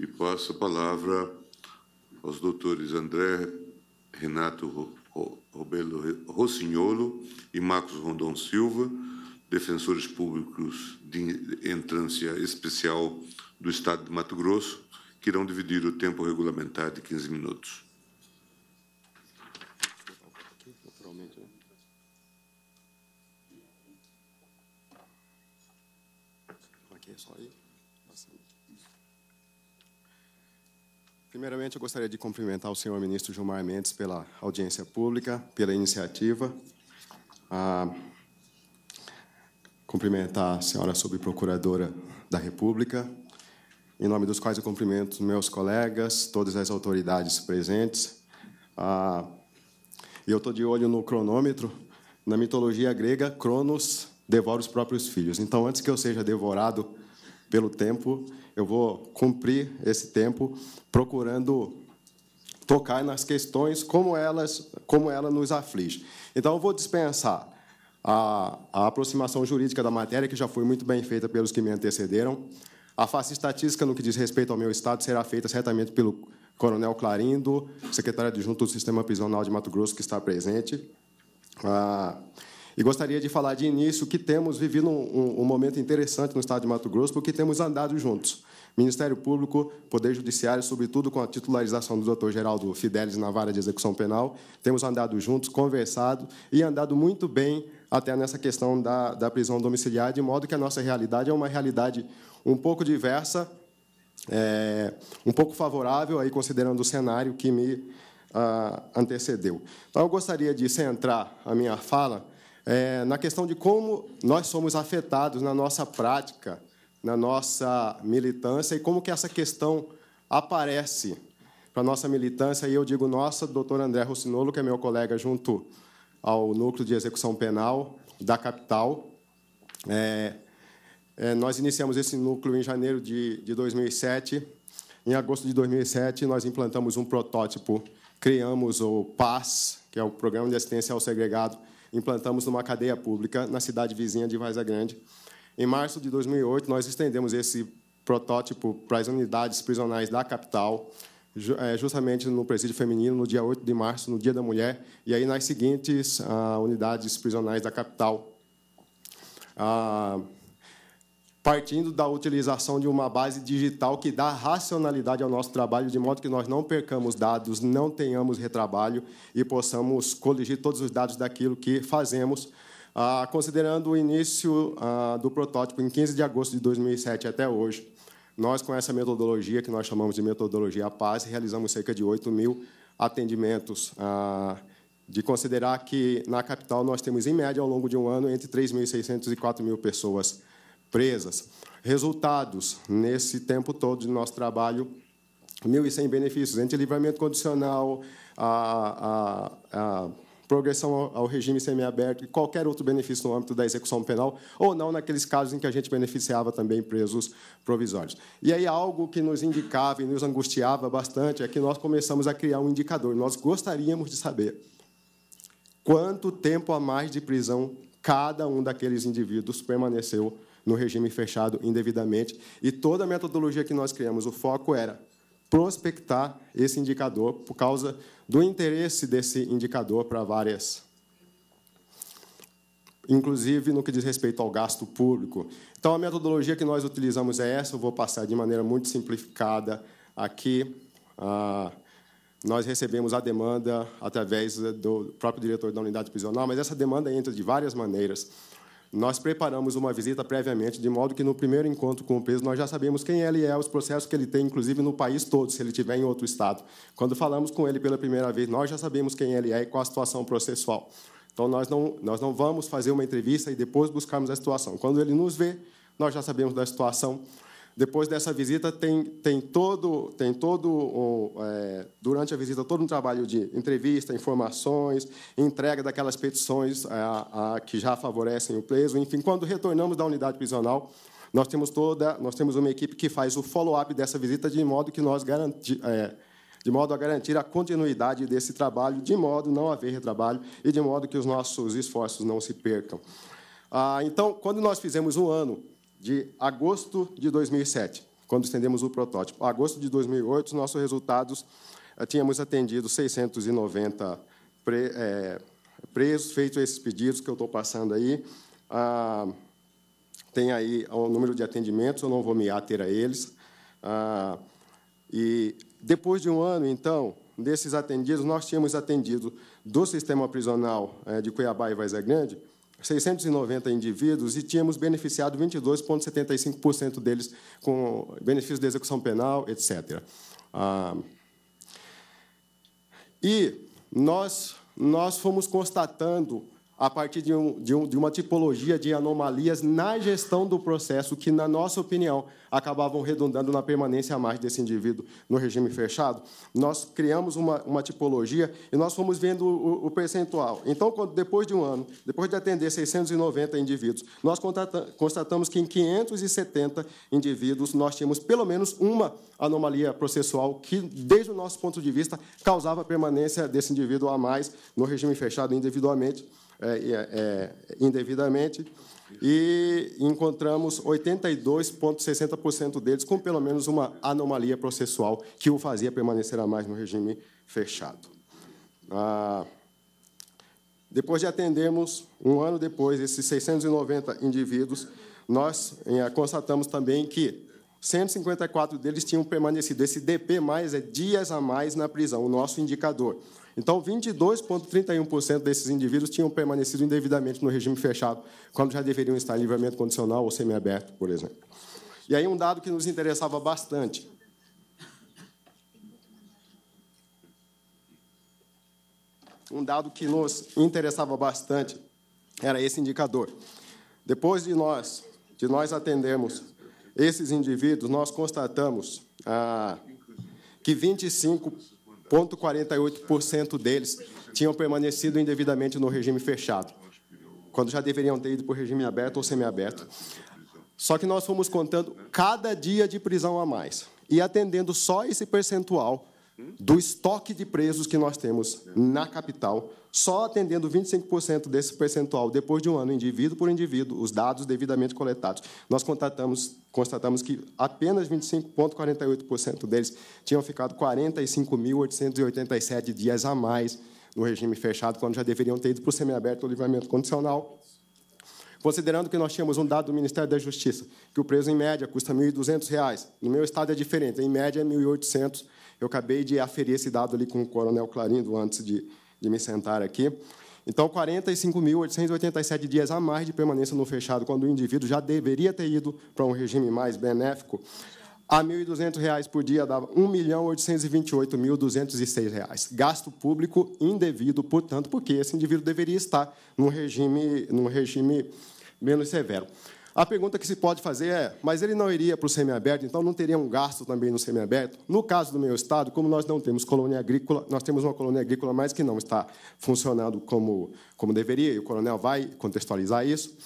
E passo a palavra aos doutores André Renato Robelo Rossignolo e Marcos Rondon Silva, defensores públicos de entrância especial do Estado de Mato Grosso, que irão dividir o tempo regulamentar de 15 minutos. Primeiramente, eu gostaria de cumprimentar o senhor ministro Gilmar Mendes pela audiência pública, pela iniciativa. Ah, cumprimentar a senhora subprocuradora da República, em nome dos quais eu cumprimento meus colegas, todas as autoridades presentes. Ah, eu estou de olho no cronômetro. Na mitologia grega, Cronos devora os próprios filhos. Então, antes que eu seja devorado pelo tempo. Eu vou cumprir esse tempo procurando tocar nas questões como elas como ela nos aflige. Então eu vou dispensar a, a aproximação jurídica da matéria que já foi muito bem feita pelos que me antecederam. A face estatística no que diz respeito ao meu estado será feita certamente pelo Coronel Clarindo, secretário adjunto do Sistema Prisional de Mato Grosso que está presente. Ah, e gostaria de falar de início que temos vivido um, um, um, momento interessante no estado de Mato Grosso, porque temos andado juntos. Ministério Público, Poder Judiciário, sobretudo com a titularização do Dr. Geraldo Fidelis na vara de execução penal, temos andado juntos, conversado e andado muito bem até nessa questão da, da prisão domiciliar, de modo que a nossa realidade é uma realidade um pouco diversa, é, um pouco favorável, aí considerando o cenário que me ah, antecedeu. Então, eu gostaria de centrar a minha fala é, na questão de como nós somos afetados na nossa prática, na nossa militância e como que essa questão aparece para a nossa militância. E eu digo nossa, doutor André Rossinolo, que é meu colega junto ao Núcleo de Execução Penal da capital. É, é, nós iniciamos esse núcleo em janeiro de, de 2007. Em agosto de 2007, nós implantamos um protótipo, criamos o PAS, que é o Programa de Assistência ao Segregado implantamos numa cadeia pública na cidade vizinha de Vaza Grande. Em março de 2008, nós estendemos esse protótipo para as unidades prisionais da capital, eh, justamente no presídio feminino, no dia 8 de março, no Dia da Mulher, e aí nas seguintes uh, unidades prisionais da capital. Uh, partindo da utilização de uma base digital que dá racionalidade ao nosso trabalho, de modo que nós não percamos dados, não tenhamos retrabalho e possamos coligir todos os dados daquilo que fazemos. Ah, considerando o início ah, do protótipo em 15 de agosto de 2007 até hoje, nós, com essa metodologia, que nós chamamos de metodologia PAS, realizamos cerca de 8 mil atendimentos ah, de considerar que na capital nós temos, em média, ao longo de um ano, entre 3.600 e 4.000 pessoas presas. Resultados, nesse tempo todo de nosso trabalho, 1.100 benefícios, entre livramento condicional, a, a, a progressão ao, ao regime semiaberto e qualquer outro benefício no âmbito da execução penal, ou não naqueles casos em que a gente beneficiava também presos provisórios. E aí algo que nos indicava e nos angustiava bastante é que nós começamos a criar um indicador. Nós gostaríamos de saber quanto tempo a mais de prisão cada um daqueles indivíduos permaneceu no regime fechado indevidamente. E toda a metodologia que nós criamos, o foco era prospectar esse indicador por causa do interesse desse indicador para várias inclusive no que diz respeito ao gasto público. Então, a metodologia que nós utilizamos é essa, eu vou passar de maneira muito simplificada aqui. Ah, nós recebemos a demanda através do próprio diretor da unidade prisional, mas essa demanda entra de várias maneiras. Nós preparamos uma visita previamente, de modo que no primeiro encontro com o preso nós já sabemos quem ele é, os processos que ele tem, inclusive no país todo, se ele tiver em outro estado. Quando falamos com ele pela primeira vez, nós já sabemos quem ele é e qual a situação processual. Então nós não, nós não vamos fazer uma entrevista e depois buscarmos a situação. Quando ele nos vê, nós já sabemos da situação. Depois dessa visita, tem, tem todo, tem todo é, durante a visita, todo um trabalho de entrevista, informações, entrega daquelas petições é, a, que já favorecem o preso. Enfim, quando retornamos da unidade prisional, nós temos toda, nós temos uma equipe que faz o follow-up dessa visita de modo que nós garanti, é, de modo a garantir a continuidade desse trabalho, de modo não haver retrabalho e de modo que os nossos esforços não se percam. Ah, então, quando nós fizemos um ano de agosto de 2007, quando estendemos o protótipo. Agosto de 2008, nossos resultados eh, tínhamos atendido 690 pre, é, presos, feito esses pedidos que eu estou passando aí. Ah, tem aí o um número de atendimentos, eu não vou me ater a eles. Ah, e depois de um ano, então, desses atendidos, nós tínhamos atendido do sistema prisional eh, de Cuiabá e Vaza Grande 690 indivíduos e tínhamos beneficiado 22,75% deles com benefício de execução penal, etc. Ah, e nós, nós fomos constatando a partir de, um, de, um, de, uma tipologia de anomalias na gestão do processo que, na nossa opinião, acabavam redundando na permanência a mais desse indivíduo no regime fechado. Nós criamos uma, uma tipologia e nós fomos vendo o, o percentual. Então, quando, depois de um ano, depois de atender 690 indivíduos, nós constatamos que em 570 indivíduos nós tínhamos pelo menos uma anomalia processual que, desde o nosso ponto de vista, causava permanência desse indivíduo a mais no regime fechado individualmente. É, é, é, indevidamente e encontramos 82,60% deles com pelo menos uma anomalia processual que o fazia permanecer a mais no regime fechado. Ah, depois de atendermos, um ano depois, esses 690 indivíduos, nós eh, constatamos também que 154 deles tinham permanecido. Esse DP mais é dias a mais na prisão, o nosso indicador. Então, 22,31% desses indivíduos tinham permanecido indevidamente no regime fechado, quando já deveriam estar em livramento condicional ou semiaberto, por exemplo. E aí, um dado que nos interessava bastante. Um dado que nos interessava bastante era esse indicador. Depois de nós, de nós atendermos esses indivíduos, nós constatamos ah, que 25 0,48% deles tinham permanecido indevidamente no regime fechado, quando já deveriam ter ido para o regime aberto ou semiaberto. Só que nós fomos contando cada dia de prisão a mais e atendendo só esse percentual do estoque de presos que nós temos na capital só atendendo 25% desse percentual depois de um ano, indivíduo por indivíduo, os dados devidamente coletados, nós constatamos, constatamos que apenas 25,48% deles tinham ficado 45.887 dias a mais no regime fechado, quando já deveriam ter ido para o semiaberto ou livramento condicional. Considerando que nós tínhamos um dado do Ministério da Justiça, que o preso, em média, custa R$ 1.200, no meu estado é diferente, em média é R$ 1.800. Eu acabei de aferir esse dado ali com o coronel Clarindo antes de, de me sentar aqui. Então, 45.887 dias a mais de permanência no fechado, quando o indivíduo já deveria ter ido para um regime mais benéfico, a R$ 1.200 por dia dava R$ 1.828.206. Gasto público indevido, portanto, porque esse indivíduo deveria estar num regime, num regime menos severo. A pergunta que se pode fazer é: mas ele não iria para o semiaberto, então não teria um gasto também no semiaberto? No caso do meu estado, como nós não temos colônia agrícola, nós temos uma colônia agrícola, mas que não está funcionando como, como deveria, e o coronel vai contextualizar isso.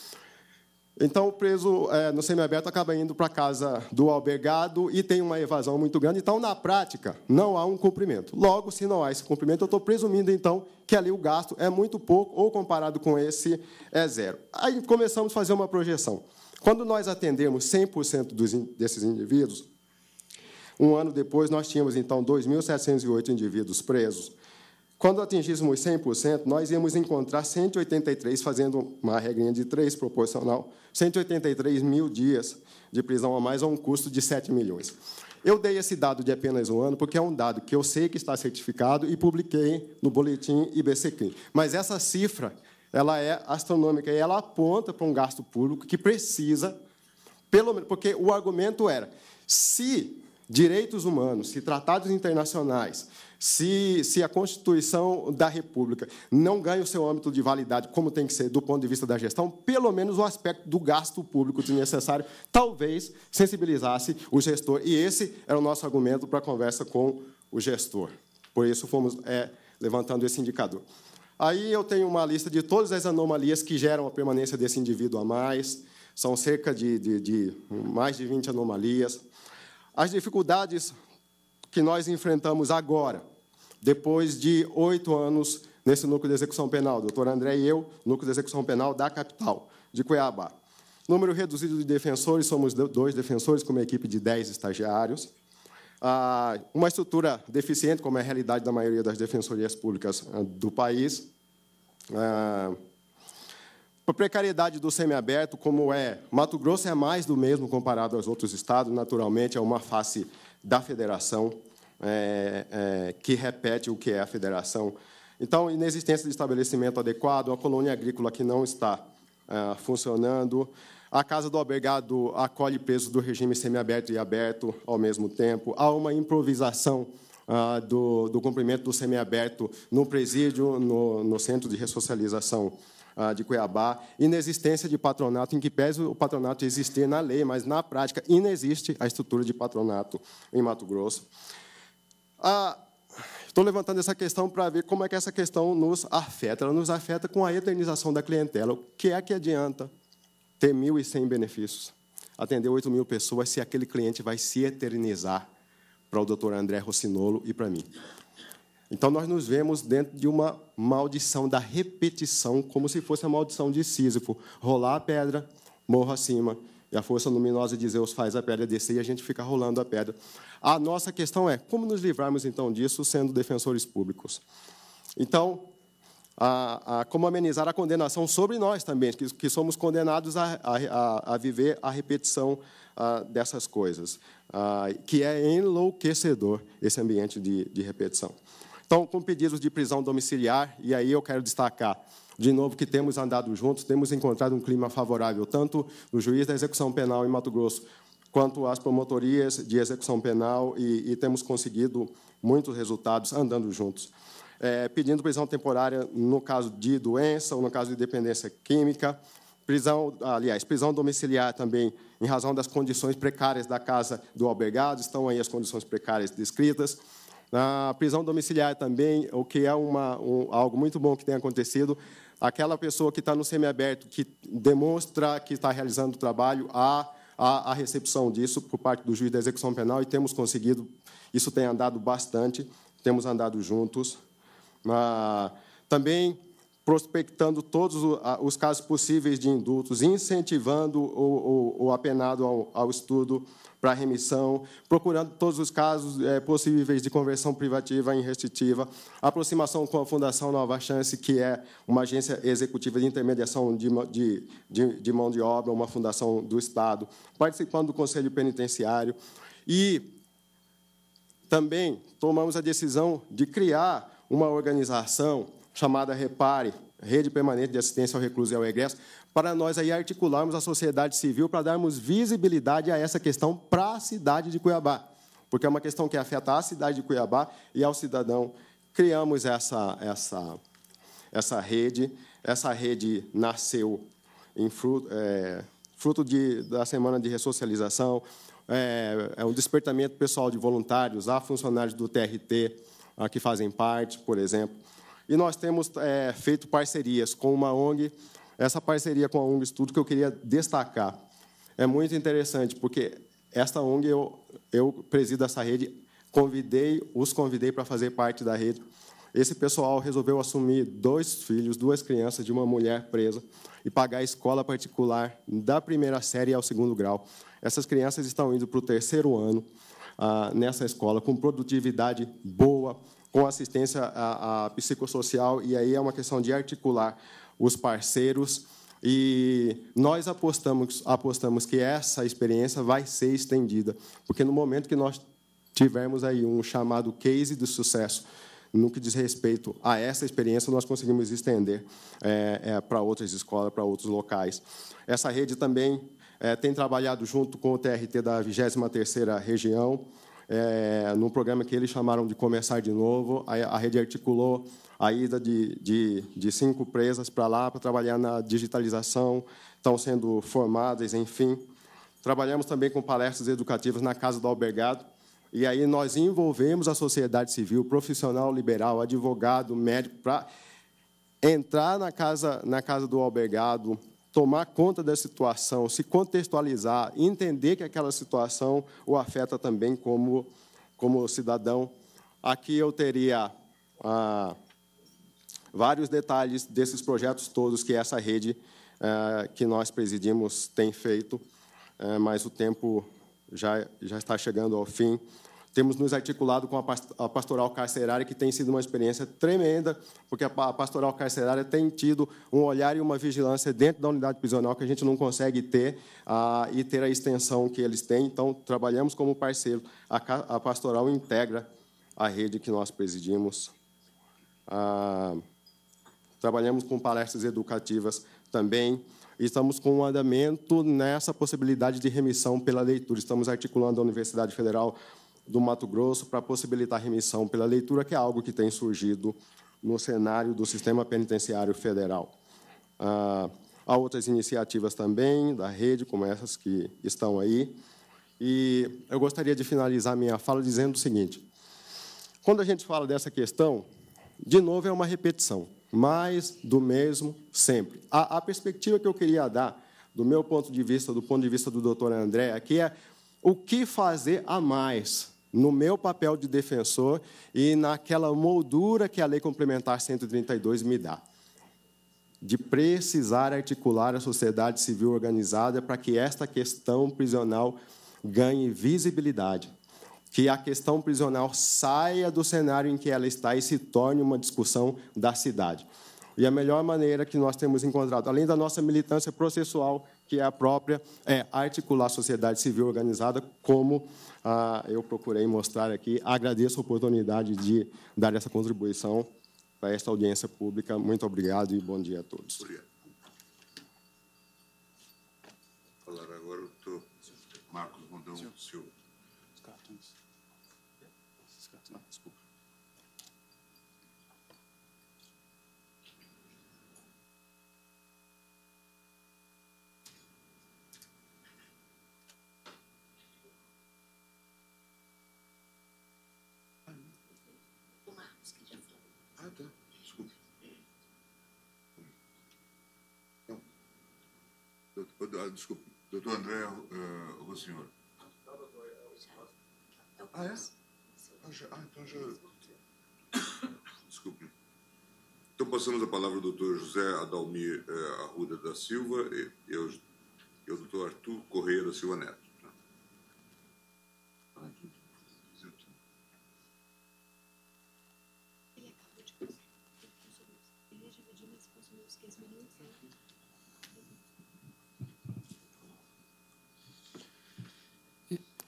Então, o preso é, no semiaberto acaba indo para a casa do albergado e tem uma evasão muito grande. Então, na prática, não há um cumprimento. Logo, se não há esse cumprimento, eu estou presumindo, então, que ali o gasto é muito pouco ou, comparado com esse, é zero. Aí começamos a fazer uma projeção. Quando nós atendemos 100% dos, desses indivíduos, um ano depois nós tínhamos, então, 2.708 indivíduos presos quando atingíssemos 100%, nós íamos encontrar 183, fazendo uma regrinha de 3 proporcional, 183 mil dias de prisão a mais a um custo de 7 milhões. Eu dei esse dado de apenas um ano, porque é um dado que eu sei que está certificado e publiquei no boletim IBCCrim. Mas essa cifra ela é astronômica e ela aponta para um gasto público que precisa, pelo menos, porque o argumento era, se direitos humanos, se tratados internacionais, se, se a Constituição da República não ganha o seu âmbito de validade, como tem que ser do ponto de vista da gestão, pelo menos o aspecto do gasto público desnecessário talvez sensibilizasse o gestor. E esse era o nosso argumento para a conversa com o gestor. Por isso fomos é, levantando esse indicador. Aí eu tenho uma lista de todas as anomalias que geram a permanência desse indivíduo a mais. São cerca de, de, de mais de 20 anomalias as dificuldades que nós enfrentamos agora, depois de oito anos nesse núcleo de execução penal, doutor André e eu, núcleo de execução penal da capital, de Cuiabá. Número reduzido de defensores, somos dois defensores com uma equipe de dez estagiários. Ah, uma estrutura deficiente, como é a realidade da maioria das defensorias públicas ah, do país. Ah, a precariedade do semiaberto, como é, Mato Grosso é mais do mesmo comparado aos outros estados, naturalmente, é uma face da federação é, é, que repete o que é a federação. Então, inexistência de estabelecimento adequado, a colônia agrícola que não está é, funcionando, a Casa do Albergado acolhe presos do regime semiaberto e aberto ao mesmo tempo. Há uma improvisação ah, do, do cumprimento do semiaberto no presídio, no, no centro de ressocialização ah, de Cuiabá, inexistência de patronato, em que pese o patronato existir na lei, mas na prática inexiste a estrutura de patronato em Mato Grosso. Ah, estou levantando essa questão para ver como é que essa questão nos afeta. Ela nos afeta com a eternização da clientela. O que é que adianta ter 1.100 benefícios, atender 8 mil pessoas, se aquele cliente vai se eternizar para o doutor André Rossinolo e para mim? Então, nós nos vemos dentro de uma maldição da repetição, como se fosse a maldição de Sísifo: rolar a pedra, morro acima, e a força luminosa de Zeus faz a pedra descer e a gente fica rolando a pedra. A nossa questão é como nos livrarmos então disso sendo defensores públicos. Então, a, a, como amenizar a condenação sobre nós também, que, que somos condenados a, a, viver a repetição dessas coisas, que é enlouquecedor esse ambiente de, de repetição estão com pedidos de prisão domiciliar, e aí eu quero destacar, de novo, que temos andado juntos, temos encontrado um clima favorável, tanto no juiz da execução penal em Mato Grosso, quanto às promotorias de execução penal, e, e temos conseguido muitos resultados andando juntos. É, pedindo prisão temporária no caso de doença ou no caso de dependência química, prisão, aliás, prisão domiciliar também em razão das condições precárias da casa do albergado, estão aí as condições precárias descritas, na prisão domiciliar também, o que é uma, um, algo muito bom que tem acontecido, aquela pessoa que está no semiaberto, que demonstra que está realizando o trabalho, há a, a recepção disso por parte do juiz da execução penal e temos conseguido, isso tem andado bastante, temos andado juntos. Ah, também prospectando todos os casos possíveis de indultos, incentivando o, o, o apenado ao, ao estudo para remissão, procurando todos os casos é, possíveis de conversão privativa em restritiva, aproximação com a Fundação Nova Chance, que é uma agência executiva de intermediação de, de, de, de mão de obra, uma fundação do Estado, participando do Conselho Penitenciário. E também tomamos a decisão de criar uma organização chamada Repare, Rede Permanente de Assistência ao Recluso e ao Egresso, para nós aí articularmos a sociedade civil para darmos visibilidade a essa questão para a cidade de Cuiabá, porque é uma questão que afeta a cidade de Cuiabá e ao cidadão. Criamos essa, essa, essa rede, essa rede nasceu em fruto, é, fruto de, da semana de ressocialização, é, é um despertamento pessoal de voluntários, há funcionários do TRT a, ah, que fazem parte, por exemplo. E nós temos é, feito parcerias com uma ONG. Essa parceria com a ONG Estudo que eu queria destacar é muito interessante, porque esta ONG, eu, eu presido essa rede, convidei, os convidei para fazer parte da rede. Esse pessoal resolveu assumir dois filhos, duas crianças de uma mulher presa e pagar a escola particular da primeira série ao segundo grau. Essas crianças estão indo para o terceiro ano ah, nessa escola com produtividade boa, com assistência a psicossocial, e aí é uma questão de articular os parceiros. E nós apostamos, apostamos que essa experiência vai ser estendida, porque no momento que nós tivermos aí um chamado case de sucesso no que diz respeito a essa experiência, nós conseguimos estender é, é, para outras escolas, para outros locais. Essa rede também é, tem trabalhado junto com o TRT da 23ª Região, é, num programa que eles chamaram de Começar de Novo. A, a rede articulou a ida de, de, de cinco presas para lá para trabalhar na digitalização, estão sendo formadas, enfim. Trabalhamos também com palestras educativas na Casa do Albergado, e aí nós envolvemos a sociedade civil, profissional liberal, advogado, médico, para entrar na casa, na casa do albergado, tomar conta da situação, se contextualizar, entender que aquela situação o afeta também como, como cidadão. Aqui eu teria ah, vários detalhes desses projetos todos que essa rede ah, que nós presidimos tem feito, ah, mas o tempo já, já está chegando ao fim temos nos articulado com a pastoral carcerária, que tem sido uma experiência tremenda, porque a pastoral carcerária tem tido um olhar e uma vigilância dentro da unidade prisional que a gente não consegue ter ah, e ter a extensão que eles têm. Então, trabalhamos como parceiro. A, pastoral integra a rede que nós presidimos. Ah, trabalhamos com palestras educativas também estamos com um andamento nessa possibilidade de remissão pela leitura. Estamos articulando a Universidade Federal do Mato Grosso para possibilitar remissão pela leitura, que é algo que tem surgido no cenário do sistema penitenciário federal. Ah, há outras iniciativas também da rede, como essas que estão aí. E eu gostaria de finalizar minha fala dizendo o seguinte: quando a gente fala dessa questão, de novo é uma repetição, mais do mesmo sempre. A, a perspectiva que eu queria dar, do meu ponto de vista, do ponto de vista do doutor André, aqui é o que fazer a mais no meu papel de defensor e naquela moldura que a Lei Complementar 132 me dá, de precisar articular a sociedade civil organizada para que esta questão prisional ganhe visibilidade, que a questão prisional saia do cenário em que ela está e se torne uma discussão da cidade. E a melhor maneira que nós temos encontrado, além da nossa militância processual, que é a própria, é articular a sociedade civil organizada como ah, eu procurei mostrar aqui. Agradeço a oportunidade de dar essa contribuição para esta audiência pública. Muito obrigado e bom dia a todos. Obrigado. Falar agora o Marcos Mondão Silva. Os cartões. desculpe, doutor André uh, Rossignol. Ah, é? Ah, já, ah, então já. Desculpe. Então passamos a palavra ao doutor José Adalmir uh, Arruda da Silva e eu, eu doutor Arthur Correia da Silva Neto.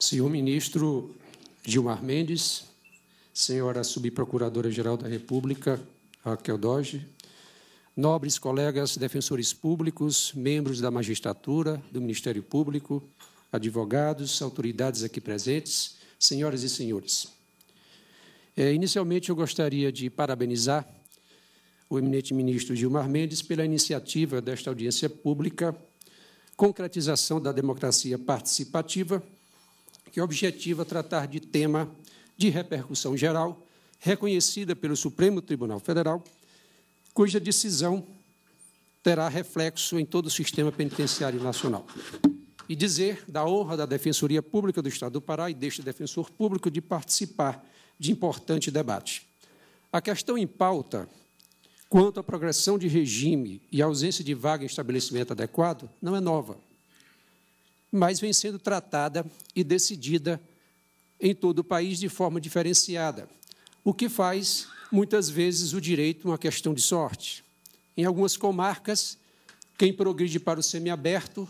Senhor ministro Gilmar Mendes, senhora subprocuradora-geral da República, Raquel Doge, nobres colegas defensores públicos, membros da magistratura, do Ministério Público, advogados, autoridades aqui presentes, senhoras e senhores. É, inicialmente, eu gostaria de parabenizar o eminente ministro Gilmar Mendes pela iniciativa desta audiência pública, concretização da democracia participativa que objetiva tratar de tema de repercussão geral, reconhecida pelo Supremo Tribunal Federal, cuja decisão terá reflexo em todo o sistema penitenciário nacional. E dizer da honra da Defensoria Pública do Estado do Pará e deste defensor público de participar de importante debate. A questão em pauta quanto à progressão de regime e ausência de vaga em estabelecimento adequado não é nova mas vem sendo tratada e decidida em todo o país de forma diferenciada, o que faz muitas vezes o direito uma questão de sorte. Em algumas comarcas, quem progride para o semiaberto,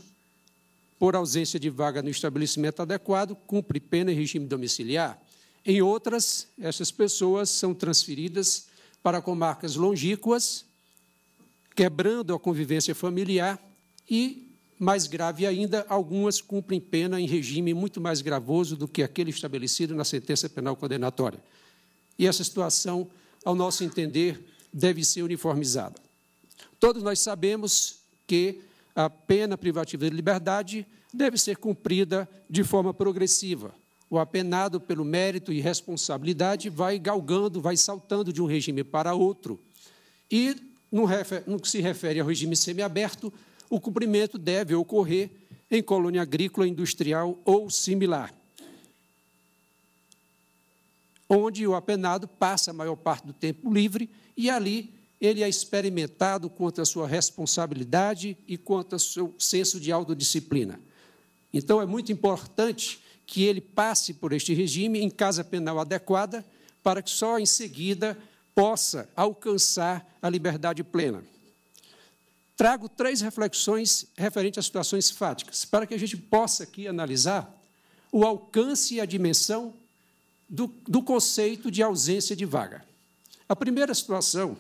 por ausência de vaga no estabelecimento adequado, cumpre pena em regime domiciliar. Em outras, essas pessoas são transferidas para comarcas longínquas, quebrando a convivência familiar e mais grave ainda, algumas cumprem pena em regime muito mais gravoso do que aquele estabelecido na sentença penal condenatória. E essa situação, ao nosso entender, deve ser uniformizada. Todos nós sabemos que a pena privativa de liberdade deve ser cumprida de forma progressiva. O apenado pelo mérito e responsabilidade vai galgando, vai saltando de um regime para outro. E, no que se refere ao regime semiaberto, o cumprimento deve ocorrer em colônia agrícola, industrial ou similar, onde o apenado passa a maior parte do tempo livre e ali ele é experimentado quanto à sua responsabilidade e quanto ao seu senso de autodisciplina. Então, é muito importante que ele passe por este regime em casa penal adequada, para que só em seguida possa alcançar a liberdade plena trago três reflexões referentes às situações fáticas, para que a gente possa aqui analisar o alcance e a dimensão do, do conceito de ausência de vaga. A primeira situação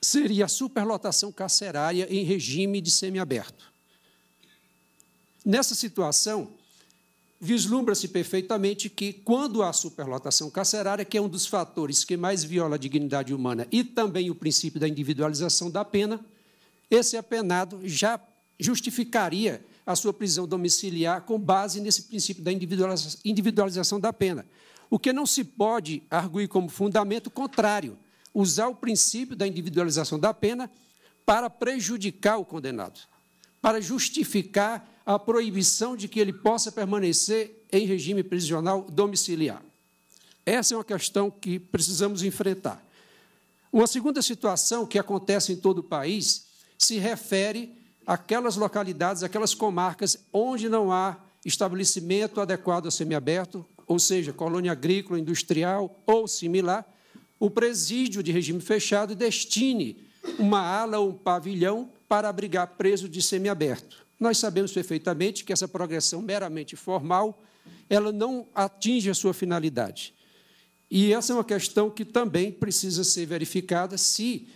seria a superlotação carcerária em regime de semiaberto. Nessa situação, vislumbra-se perfeitamente que, quando há superlotação carcerária, que é um dos fatores que mais viola a dignidade humana e também o princípio da individualização da pena, esse apenado já justificaria a sua prisão domiciliar com base nesse princípio da individualização da pena. O que não se pode arguir como fundamento contrário, usar o princípio da individualização da pena para prejudicar o condenado, para justificar a proibição de que ele possa permanecer em regime prisional domiciliar. Essa é uma questão que precisamos enfrentar. Uma segunda situação que acontece em todo o país se refere àquelas localidades, àquelas comarcas onde não há estabelecimento adequado a semiaberto, ou seja, colônia agrícola, industrial ou similar, o presídio de regime fechado destine uma ala ou um pavilhão para abrigar preso de semiaberto. Nós sabemos perfeitamente que essa progressão meramente formal, ela não atinge a sua finalidade. E essa é uma questão que também precisa ser verificada se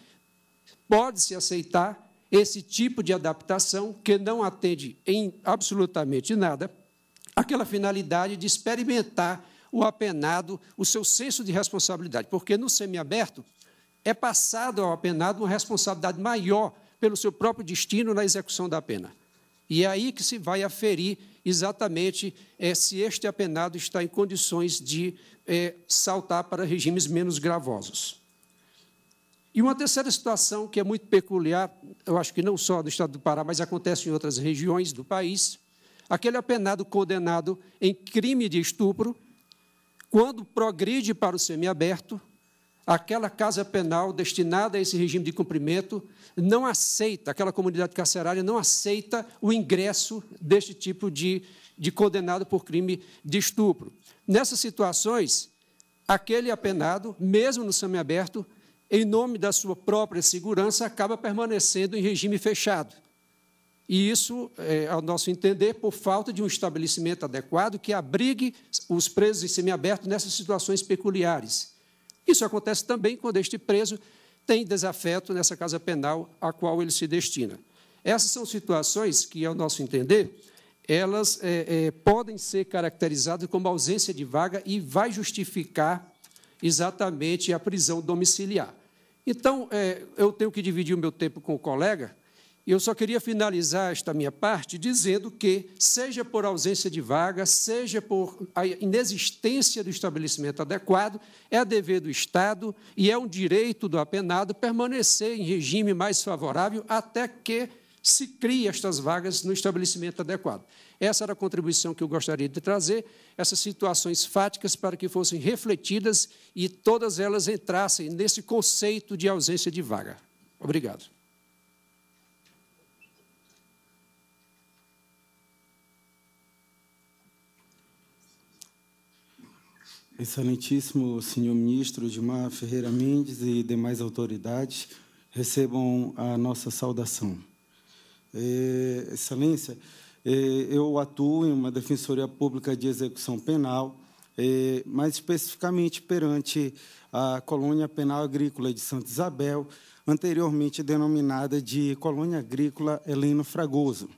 pode se aceitar esse tipo de adaptação que não atende em absolutamente nada aquela finalidade de experimentar o apenado, o seu senso de responsabilidade, porque no semiaberto é passado ao apenado uma responsabilidade maior pelo seu próprio destino na execução da pena. E é aí que se vai aferir exatamente é, se este apenado está em condições de é, saltar para regimes menos gravosos. E uma terceira situação que é muito peculiar, eu acho que não só do estado do Pará, mas acontece em outras regiões do país, aquele apenado condenado em crime de estupro, quando progride para o semiaberto, aquela casa penal destinada a esse regime de cumprimento não aceita, aquela comunidade carcerária não aceita o ingresso deste tipo de, de condenado por crime de estupro. Nessas situações, aquele apenado, mesmo no semiaberto, em nome da sua própria segurança, acaba permanecendo em regime fechado. E isso, é, ao nosso entender, por falta de um estabelecimento adequado que abrigue os presos em semiaberto nessas situações peculiares. Isso acontece também quando este preso tem desafeto nessa casa penal a qual ele se destina. Essas são situações que, ao nosso entender, elas é, é, podem ser caracterizadas como ausência de vaga e vai justificar exatamente a prisão domiciliar. Então, é, eu tenho que dividir o meu tempo com o colega, e eu só queria finalizar esta minha parte dizendo que, seja por ausência de vaga, seja por a inexistência do estabelecimento adequado, é dever do Estado e é um direito do apenado permanecer em regime mais favorável até que se criem estas vagas no estabelecimento adequado. Essa era a contribuição que eu gostaria de trazer, essas situações fáticas para que fossem refletidas e todas elas entrassem nesse conceito de ausência de vaga. Obrigado. Excelentíssimo senhor ministro Gilmar Ferreira Mendes e demais autoridades, recebam a nossa saudação. Eh, Excelência, é, eu atuo em uma defensoria pública de execução penal, é, mais especificamente perante a colônia penal agrícola de Santa Isabel, anteriormente denominada de colônia agrícola Heleno Fragoso.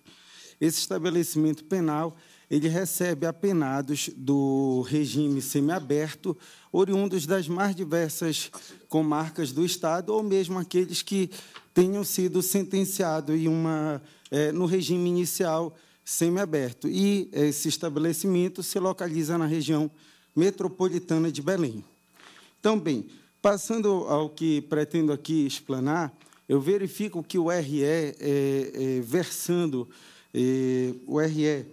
Esse estabelecimento penal ele recebe apenados do regime semiaberto, oriundos das mais diversas comarcas do Estado, ou mesmo aqueles que tenham sido sentenciados em uma, é, no regime inicial semiaberto. E esse estabelecimento se localiza na região metropolitana de Belém. Então, bem, passando ao que pretendo aqui explanar, eu verifico que o RE, é, é, é, versando, é, o RE,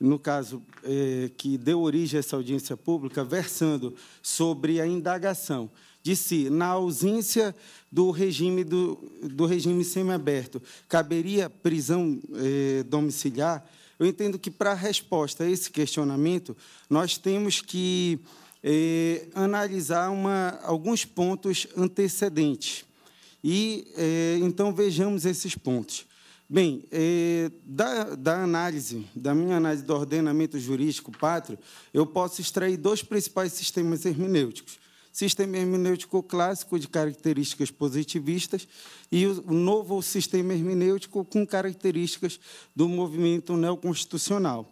no caso, é, que deu origem a essa audiência pública, versando sobre a indagação de se, na ausência do regime, do, do regime semiaberto, caberia prisão é, domiciliar? eu entendo que para a resposta a esse questionamento, nós temos que é, analisar uma, alguns pontos antecedentes. E é, então vejamos esses pontos. Bem, é, da, da, análise, da minha análise do ordenamento jurídico pátrio, eu posso extrair dois principais sistemas hermenêuticos sistema hermenêutico clássico de características positivistas e o novo sistema hermenêutico com características do movimento neoconstitucional.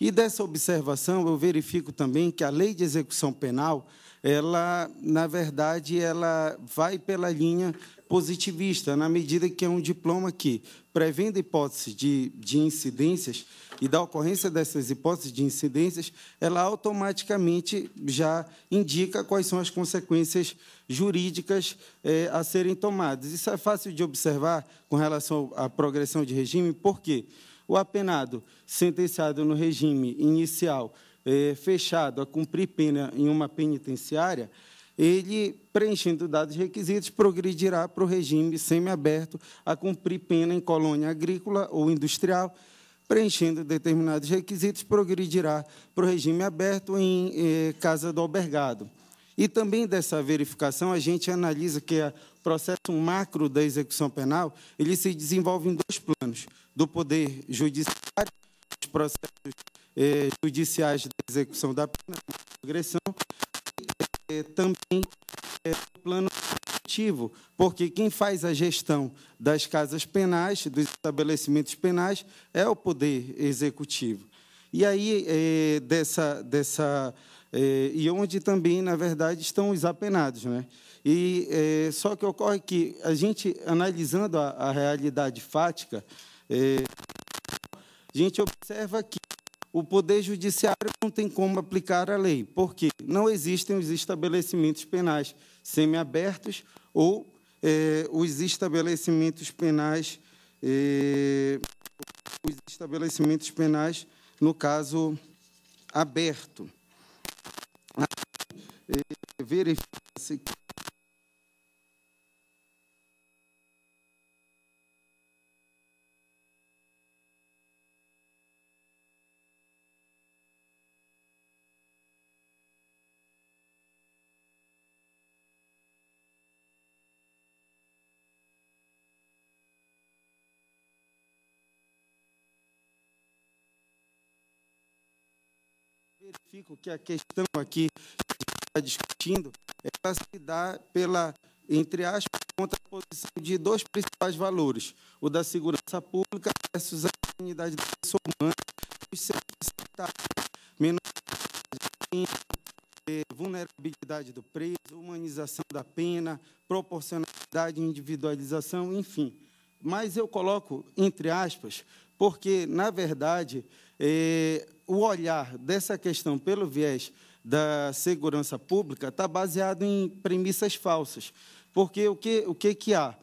E dessa observação, eu verifico também que a lei de execução penal, ela, na verdade, ela vai pela linha positivista, na medida que é um diploma que, prevendo hipóteses de, de incidências e da ocorrência dessas hipóteses de incidências, ela automaticamente já indica quais são as consequências jurídicas eh, a serem tomadas. Isso é fácil de observar com relação à progressão de regime, porque o apenado sentenciado no regime inicial, eh, fechado a cumprir pena em uma penitenciária, ele, preenchendo dados requisitos, progredirá para o regime semiaberto a cumprir pena em colônia agrícola ou industrial, preenchendo determinados requisitos, progredirá para o regime aberto em eh, casa do albergado. E também dessa verificação, a gente analisa que o é processo macro da execução penal ele se desenvolve em dois planos, do poder judiciário, os processos eh, judiciais da execução da pena, agressão, é, também é, no plano executivo, porque quem faz a gestão das casas penais, dos estabelecimentos penais, é o Poder Executivo. E aí, é, dessa. dessa é, e onde também, na verdade, estão os apenados. Né? E, é, só que ocorre que a gente, analisando a, a realidade fática, é, a gente observa que o Poder Judiciário não tem como aplicar a lei, porque não existem os estabelecimentos penais semiabertos ou é, os estabelecimentos penais, é, os estabelecimentos penais, no caso, aberto. É, verifica-se que identifico que a questão aqui que está discutindo ela é se dá pela, entre aspas, contraposição de dois principais valores, o da segurança pública versus a dignidade da pessoa humana dos menores vulnerabilidade do preso, humanização da pena, proporcionalidade, individualização, enfim. Mas eu coloco, entre aspas, porque, na verdade, eh, o olhar dessa questão pelo viés da segurança pública está baseado em premissas falsas. Porque o que, o que, que há?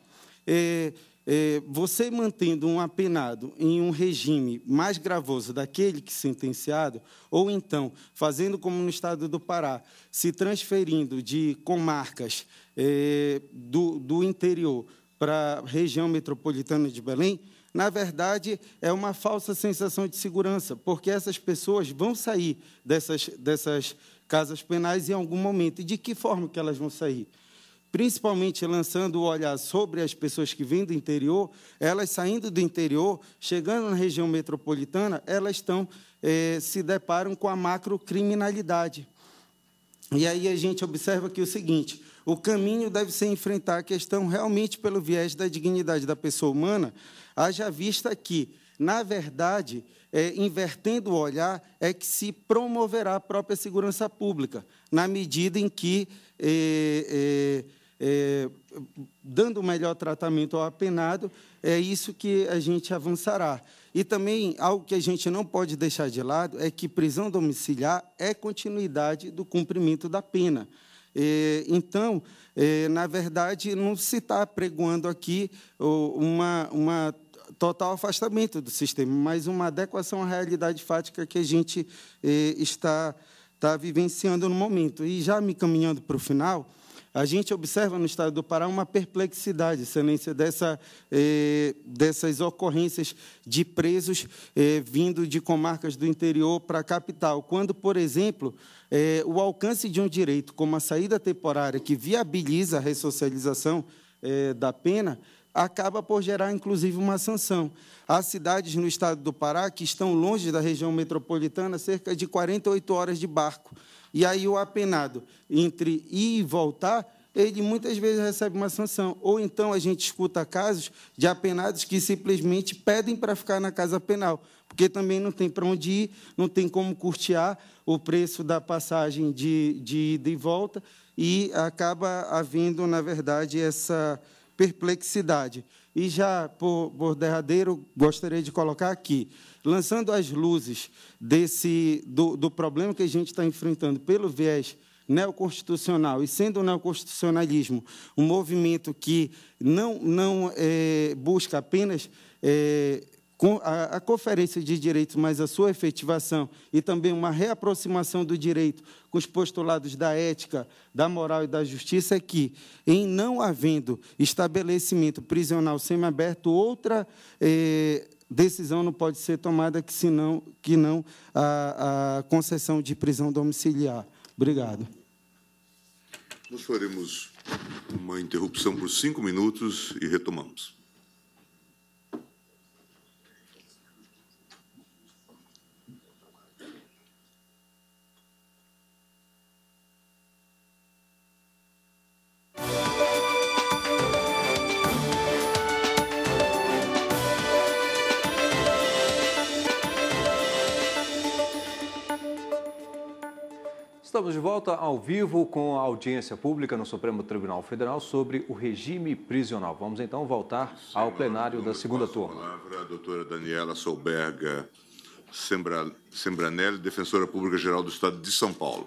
Eh, eh, você mantendo um apenado em um regime mais gravoso daquele que sentenciado, ou então fazendo como no estado do Pará, se transferindo de comarcas do, do interior para a região metropolitana de Belém, na verdade, é uma falsa sensação de segurança, porque essas pessoas vão sair dessas, dessas casas penais em algum momento. E de que forma que elas vão sair? Principalmente lançando o olhar sobre as pessoas que vêm do interior, elas saindo do interior, chegando na região metropolitana, elas estão eh, se deparam com a macrocriminalidade. E aí a gente observa que é o seguinte: o caminho deve ser enfrentar a questão realmente pelo viés da dignidade da pessoa humana, haja vista que, na verdade, é, invertendo o olhar, é que se promoverá a própria segurança pública, na medida em que, é, é, é dando melhor tratamento ao apenado, é isso que a gente avançará. E também, algo que a gente não pode deixar de lado é que prisão domiciliar é continuidade do cumprimento da pena então, eh, na verdade, não se está pregoando aqui uma, uma total afastamento do sistema, mas uma adequação à realidade fática que a gente eh, está, está vivenciando no momento. E já me caminhando para o final, a gente observa no estado do Pará uma perplexidade, excelência, dessa, eh, dessas ocorrências de presos eh, vindo de comarcas do interior para a capital. Quando, por exemplo, eh, o alcance de um direito, como a saída temporária, que viabiliza a ressocialização eh, da pena, acaba por gerar, inclusive, uma sanção. Há cidades no estado do Pará que estão longe da região metropolitana cerca de 48 horas de barco. E aí o apenado, entre ir e voltar, ele muitas vezes recebe uma sanção. Ou então a gente escuta casos de apenados que simplesmente pedem para ficar na casa penal, porque também não tem para onde ir, não tem como curtear o preço da passagem de, de ida e volta, e acaba havendo, na verdade, essa perplexidade. E já, por, por derradeiro, gostaria de colocar aqui lançando as luzes desse, do, do problema que a gente está enfrentando pelo viés neoconstitucional e sendo o neoconstitucionalismo um movimento que não, não é, busca apenas é, a, conferência de direitos, mas a sua efetivação e também uma reaproximação do direito com os postulados da ética, da moral e da justiça é que, em não havendo estabelecimento prisional semiaberto, outra eh, decisão não pode ser tomada que senão que não a, a concessão de prisão domiciliar. Obrigado. Nós faremos uma interrupção por cinco minutos e retomamos. Estamos de volta ao vivo com a audiência pública no Supremo Tribunal Federal sobre o regime prisional. Vamos então voltar ao plenário da segunda turma. A palavra a doutora Daniela Solberga Sembranelli, defensora pública geral do Estado de São Paulo.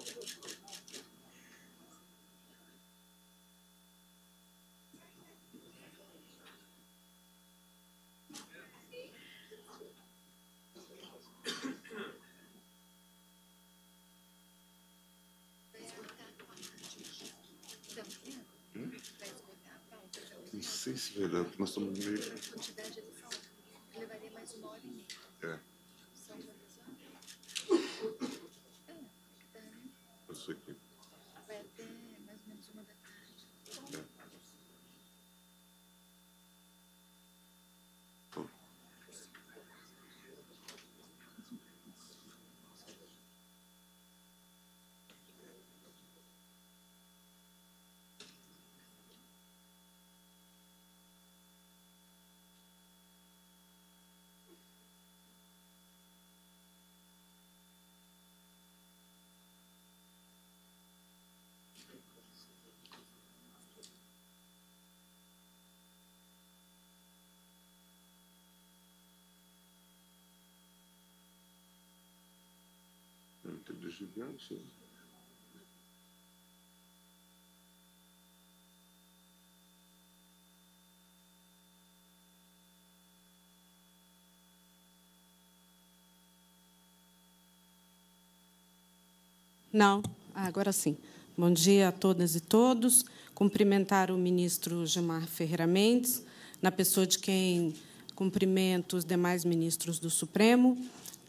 Não, ah, agora sim. Bom dia a todas e todos. Cumprimentar o ministro Gilmar Ferreira Mendes, na pessoa de quem cumprimento os demais ministros do Supremo,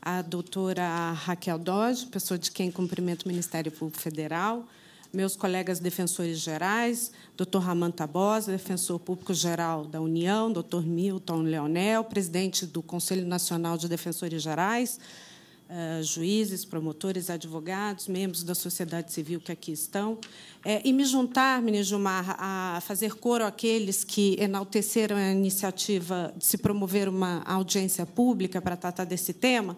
a doutora Raquel Doge, pessoa de quem cumprimento o Ministério Público Federal, meus colegas defensores gerais, doutor Raman Tabosa, defensor público-geral da União, doutor Milton Leonel, presidente do Conselho Nacional de Defensores Gerais, eh, juízes, promotores, advogados, membros da sociedade civil que aqui estão, é, e me juntar, ministro Gilmar, a fazer coro àqueles que enalteceram a iniciativa de se promover uma audiência pública para tratar desse tema,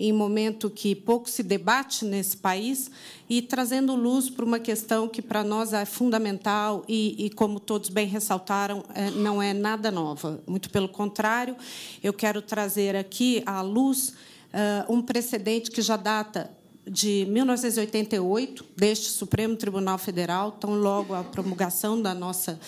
em momento que pouco se debate nesse país, e trazendo luz para uma questão que para nós é fundamental e, e como todos bem ressaltaram, é, não é nada nova. Muito pelo contrário, eu quero trazer aqui à luz ah, um precedente que já data de 1988, deste Supremo Tribunal Federal, tão logo a promulgação da nossa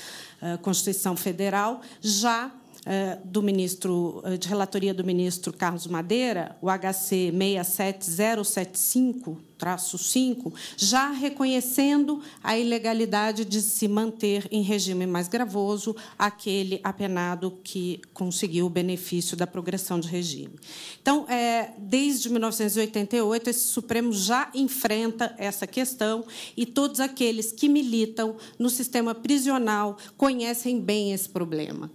ah, Constituição Federal, já ah, do ministro de relatoria do ministro Carlos Madeira, o HC 67075 traço 5, já reconhecendo a ilegalidade de se manter em regime mais gravoso aquele apenado que conseguiu o benefício da progressão de regime. Então, é, desde 1988, esse Supremo já enfrenta essa questão e todos aqueles que militam no sistema prisional conhecem bem esse problema.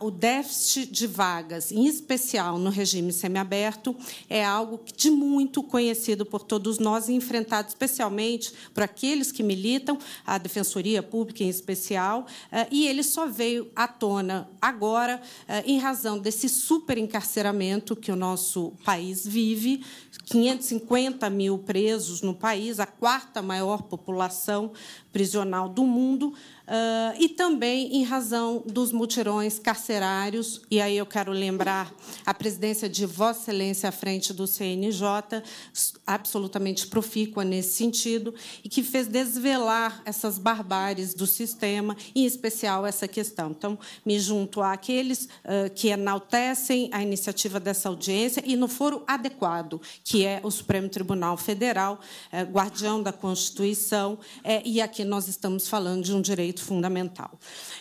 O déficit de vagas, em especial no regime semiaberto, é algo de muito conhecido por todos nós nós enfrentado especialmente por aqueles que militam, a Defensoria Pública em especial, eh, e ele só veio à tona agora eh, em razão desse superencarceramento que o nosso país vive, 550 mil presos no país, a quarta maior população prisional do mundo, ah, e também em razão dos mutirões carcerários. E aí eu quero lembrar a presidência de Vossa Excelência à frente do CNJ, absolutamente profícua nesse sentido, e que fez desvelar essas barbáries do sistema, em especial essa questão. Então, me junto àqueles ah, que enaltecem a iniciativa dessa audiência e no foro adequado, que é o Supremo Tribunal Federal, eh, guardião da Constituição, eh, e aqui que nós estamos falando de um direito fundamental.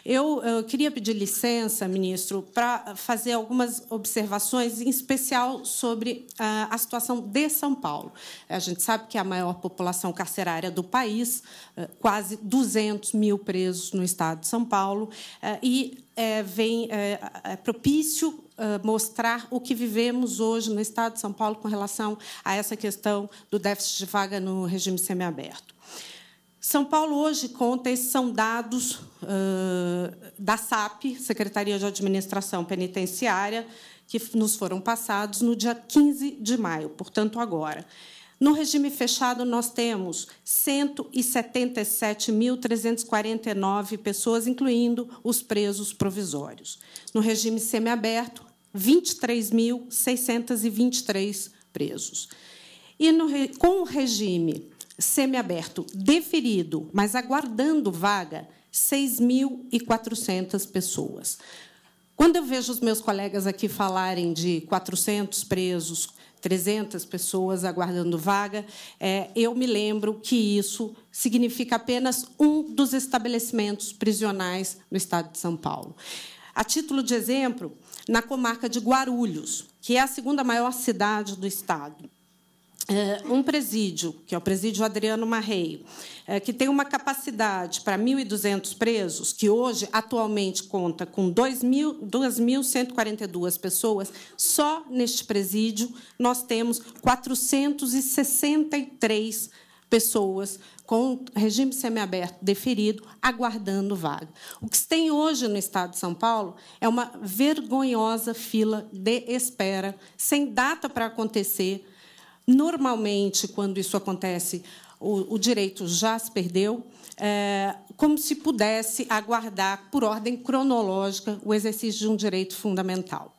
Eu, eu queria pedir licença, ministro, para fazer algumas observações, em especial sobre ah, a situação de São Paulo. A gente sabe que é a maior população carcerária do país, ah, quase 200 mil presos no estado de São Paulo, ah, e é, vem é, é propício mostrar o que vivemos hoje no Estado de São Paulo com relação a essa questão do déficit de vaga no regime semiaberto. São Paulo hoje conta, esses são dados uh, da SAP, Secretaria de Administração Penitenciária, que nos foram passados no dia 15 de maio, portanto, agora. No regime fechado, nós temos 177.349 pessoas, incluindo os presos provisórios. No regime semiaberto, 23.623 presos. E no, com o regime semiaberto deferido, mas aguardando vaga, 6.400 pessoas. Quando eu vejo os meus colegas aqui falarem de 400 presos, 300 pessoas aguardando vaga, é, eu me lembro que isso significa apenas um dos estabelecimentos prisionais no estado de São Paulo. A título de exemplo, na comarca de Guarulhos, que é a segunda maior cidade do estado, é, um presídio, que é o presídio Adriano Marrei, é, que tem uma capacidade para 1.200 presos, que hoje, atualmente, conta com 2.142 pessoas, só neste presídio nós temos 463 pessoas com regime semiaberto deferido, aguardando vaga. O que se tem hoje no Estado de São Paulo é uma vergonhosa fila de espera, sem data para acontecer, Normalmente, quando isso acontece, o, o direito já se perdeu, é, como se pudesse aguardar, por ordem cronológica, o exercício de um direito fundamental.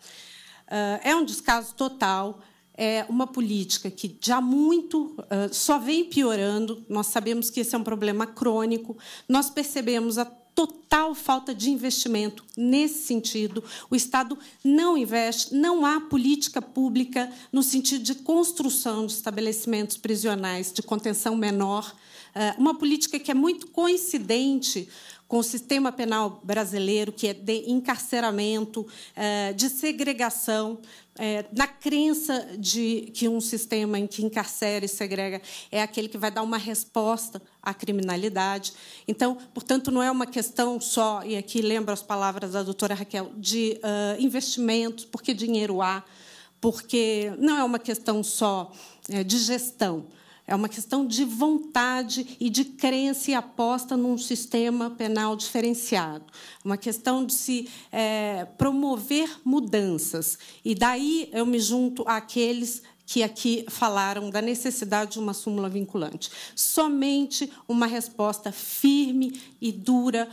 É, é um descaso total, é uma política que já muito é, só vem piorando. Nós sabemos que esse é um problema crônico. Nós percebemos a total falta de investimento nesse sentido. O Estado não investe, não há política pública no sentido de construção de estabelecimentos prisionais de contenção menor. Eh, uma política que é muito coincidente com o sistema penal brasileiro, que é de encarceramento, eh, de segregação é, na crença de que um sistema em que encarcera e segrega é aquele que vai dar uma resposta à criminalidade. Então, portanto, não é uma questão só, e aqui lembro as palavras da doutora Raquel, de uh, ah, investimentos, porque dinheiro há, porque não é uma questão só é, de gestão é uma questão de vontade e de crença e aposta num sistema penal diferenciado. Uma questão de se é, promover mudanças. E daí eu me junto àqueles que aqui falaram da necessidade de uma súmula vinculante. Somente uma resposta firme e dura,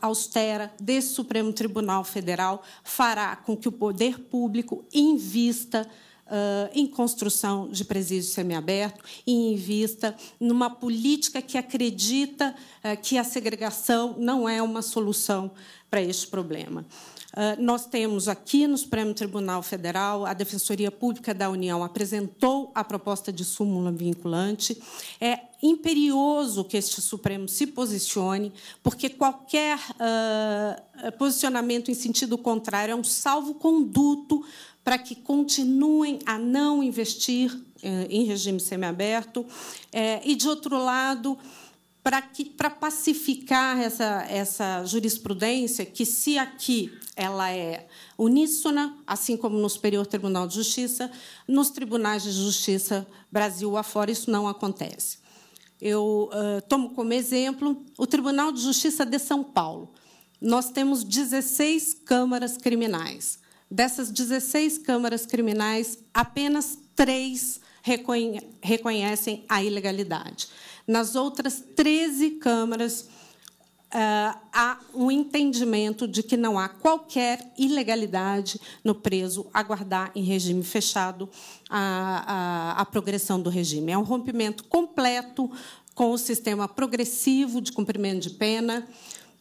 austera, desse Supremo Tribunal Federal fará com que o poder público invista ah, em construção de presídio semiaberto e invista numa política que acredita ah, que a segregação não é uma solução para este problema. Ah, nós temos aqui no Supremo Tribunal Federal, a Defensoria Pública da União apresentou a proposta de súmula vinculante. É imperioso que este Supremo se posicione, porque qualquer uh, posicionamento em sentido contrário é um salvo-conduto para que continuem a não investir uh, em regime semiaberto. Uh, e, de outro lado, para pacificar essa, essa jurisprudência, que se aqui ela é uníssona, assim como no Superior Tribunal de Justiça, nos tribunais de justiça Brasil afora isso não acontece. Eu uh, tomo como exemplo o Tribunal de Justiça de São Paulo. Nós temos 16 câmaras criminais. Dessas 16 câmaras criminais, apenas três reconhe reconhecem a ilegalidade. Nas outras 13 câmaras, Uh, há um entendimento de que não há qualquer ilegalidade no preso aguardar em regime fechado a, a, a, progressão do regime. É um rompimento completo com o sistema progressivo de cumprimento de pena,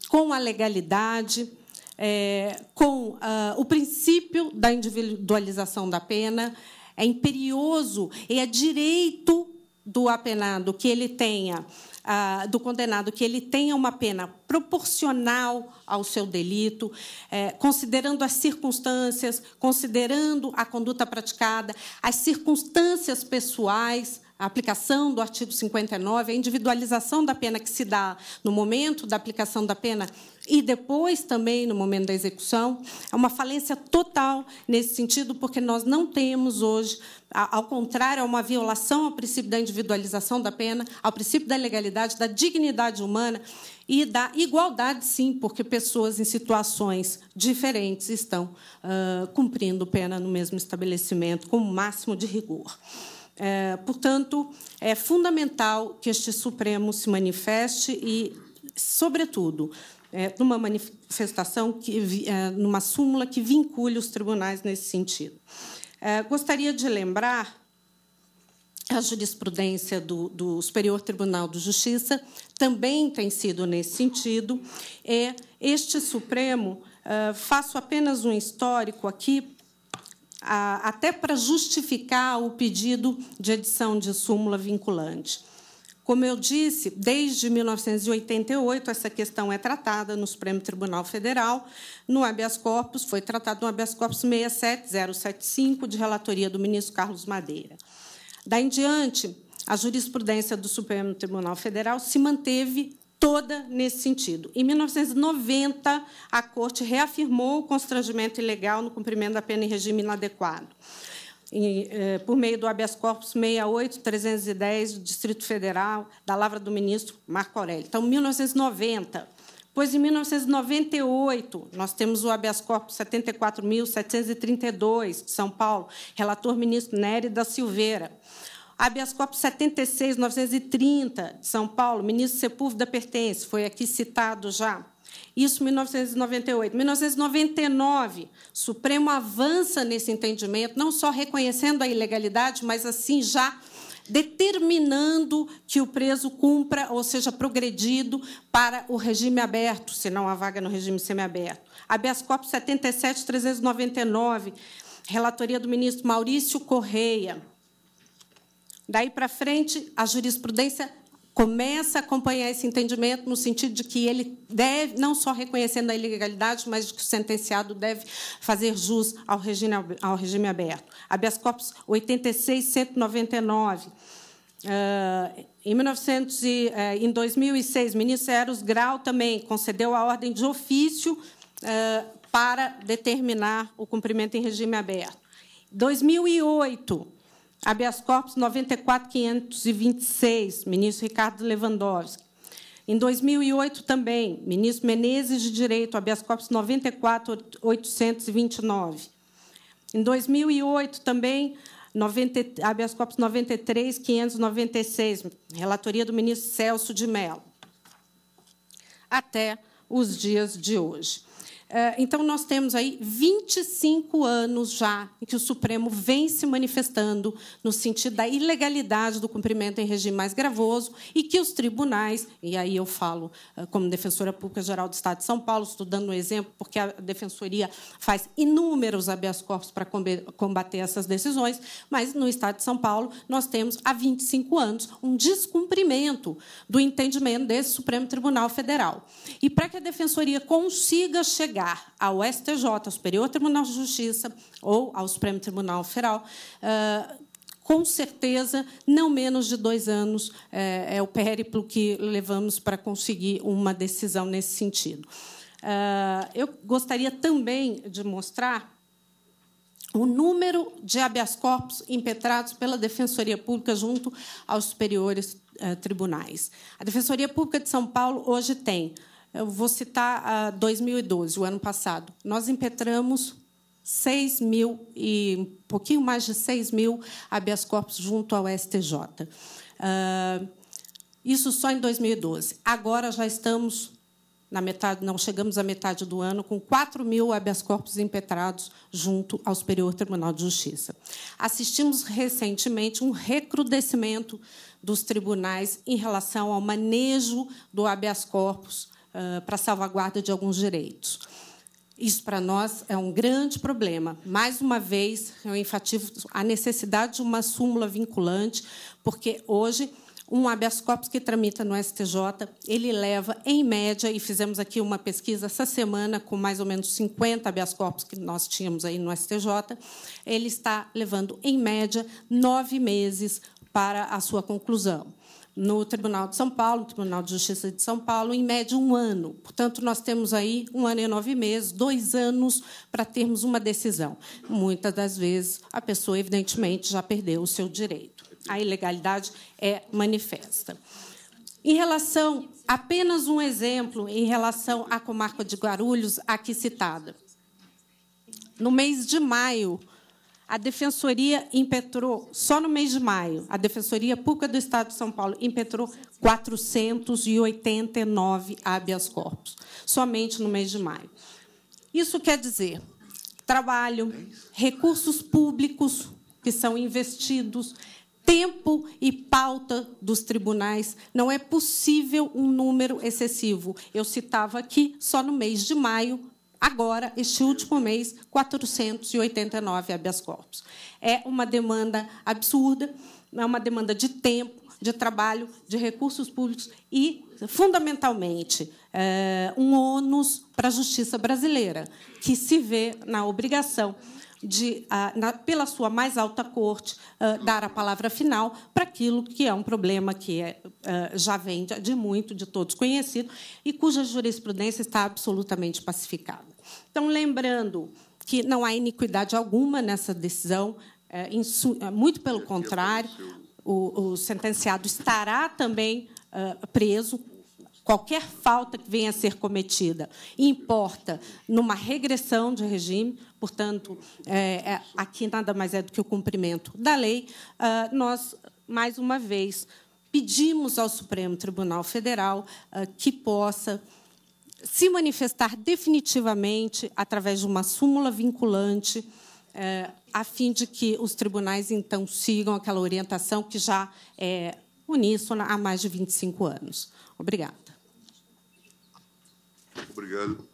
com a legalidade. É, com uh, o princípio da individualização da pena, é imperioso e é direito do apenado que ele tenha ah, do condenado que ele tenha uma pena proporcional ao seu delito, eh, considerando as circunstâncias, considerando a conduta praticada, as circunstâncias pessoais a aplicação do artigo 59, a individualização da pena que se dá no momento da aplicação da pena e depois também no momento da execução. É uma falência total nesse sentido, porque nós não temos hoje, ao contrário, é uma violação ao princípio da individualização da pena, ao princípio da legalidade, da dignidade humana e da igualdade, sim, porque pessoas em situações diferentes estão uh, cumprindo pena no mesmo estabelecimento, com o máximo de rigor. É, portanto, é fundamental que este Supremo se manifeste e, sobretudo, é, numa manifestação, que, é, numa súmula que vincule os tribunais nesse sentido. É, gostaria de lembrar a jurisprudência do, do, Superior Tribunal de Justiça também tem sido nesse sentido. É, este Supremo, é, faço apenas um histórico aqui até para justificar o pedido de edição de súmula vinculante. Como eu disse, desde 1988 essa questão é tratada no Supremo Tribunal Federal, no habeas corpus, foi tratado no habeas corpus 67075, de relatoria do ministro Carlos Madeira. Daí em diante, a jurisprudência do Supremo Tribunal Federal se manteve toda nesse sentido. Em 1990, a Corte reafirmou o constrangimento ilegal no cumprimento da pena em regime inadequado. E, eh, por meio do habeas corpus 68310 do Distrito Federal, da lavra do ministro Marco Aurélio. Então, 1990. Pois em 1998, nós temos o habeas corpus 74.732 de São Paulo, relator ministro Nery da Silveira. Habeas corpus 76, 930, São Paulo, ministro Sepúlveda pertence, foi aqui citado já. Isso 1998. 1999, Supremo avança nesse entendimento, não só reconhecendo a ilegalidade, mas assim já determinando que o preso cumpra ou seja progredido para o regime aberto, se não a vaga no regime semiaberto. Habeas corpus 77 399, relatoria do ministro Maurício Correia. Daí para frente, a jurisprudência começa a acompanhar esse entendimento no sentido de que ele deve, não só reconhecendo a ilegalidade, mas de que o sentenciado deve fazer jus ao regime, ao regime aberto. Habeas corpus 86, 199. Uh, em, 1900 e, uh, em 2006, o ministro Eros Grau também concedeu a ordem de ofício uh, para determinar o cumprimento em regime aberto. 2008, Habeas corpus 94526, ministro Ricardo Lewandowski. Em 2008 também, ministro Menezes de Direito, habeas corpus 94829. Em 2008 também, 90, habeas corpus 93596, relatoria do ministro Celso de Mello. Até os dias de hoje. Eh, então, nós temos aí 25 anos já em que o Supremo vem se manifestando no sentido da ilegalidade do cumprimento em regime mais gravoso e que os tribunais, e aí eu falo eh, como defensora pública geral do Estado de São Paulo, estudando um exemplo, porque a defensoria faz inúmeros habeas corpus para combater essas decisões, mas no Estado de São Paulo nós temos há 25 anos um descumprimento do entendimento desse Supremo Tribunal Federal. E para que a defensoria consiga chegar chegar ao STJ, ao Superior Tribunal de Justiça ou ao Supremo Tribunal Federal, ah, com certeza, não menos de dois anos é, é o périplo que levamos para conseguir uma decisão nesse sentido. Ah, eu gostaria também de mostrar o número de habeas corpus impetrados pela Defensoria Pública junto aos superiores eh, tribunais. A Defensoria Pública de São Paulo hoje tem eu vou citar 2012, o ano passado. Nós impetramos 6 mil e um pouquinho mais de 6 mil habeas corpus junto ao STJ. Ah, isso só em 2012. Agora já estamos na metade, não chegamos à metade do ano, com 4 mil habeas corpus impetrados junto ao Superior Tribunal de Justiça. Assistimos recentemente um recrudescimento dos tribunais em relação ao manejo do habeas corpus ah, para a salvaguarda de alguns direitos. Isso para nós é um grande problema. Mais uma vez, eu enfatizo a necessidade de uma súmula vinculante, porque hoje um habeas corpus que tramita no STJ, ele leva em média e fizemos aqui uma pesquisa essa semana com mais ou menos 50 habeas corpus que nós tínhamos aí no STJ, ele está levando em média nove meses para a sua conclusão no Tribunal de São Paulo, no Tribunal de Justiça de São Paulo, em média um ano. Portanto, nós temos aí um ano e nove meses, dois anos para termos uma decisão. Muitas das vezes a pessoa, evidentemente, já perdeu o seu direito. A ilegalidade é manifesta. Em relação, apenas um exemplo em relação à comarca de Guarulhos, aqui citada. No mês de maio, a Defensoria impetrou, só no mês de maio, a Defensoria Pública do Estado de São Paulo impetrou 489 habeas corpus, somente no mês de maio. Isso quer dizer trabalho, recursos públicos que são investidos, tempo e pauta dos tribunais. Não é possível um número excessivo. Eu citava aqui, só no mês de maio, agora, este último mês, 489 habeas corpus. É uma demanda absurda, é uma demanda de tempo, de trabalho, de recursos públicos e, fundamentalmente, eh, um ônus para a justiça brasileira, que se vê na obrigação de, ah, pela sua mais alta corte, ah, dar a palavra final para aquilo que é um problema que é, ah, já vem de muito, de todos conhecido, e cuja jurisprudência está absolutamente pacificada. Então, lembrando que não há iniquidade alguma nessa decisão, é, é, muito pelo contrário, o, sentenciado estará também preso. Qualquer falta que venha a ser cometida importa numa regressão de regime, portanto, é, aqui nada mais é do que o cumprimento da lei. nós, mais uma vez, pedimos ao Supremo Tribunal Federal que possa se manifestar definitivamente através de uma súmula vinculante, é, a fim de que os tribunais, então, sigam aquela orientação que já é uníssona há mais de 25 anos. Obrigada. Obrigado.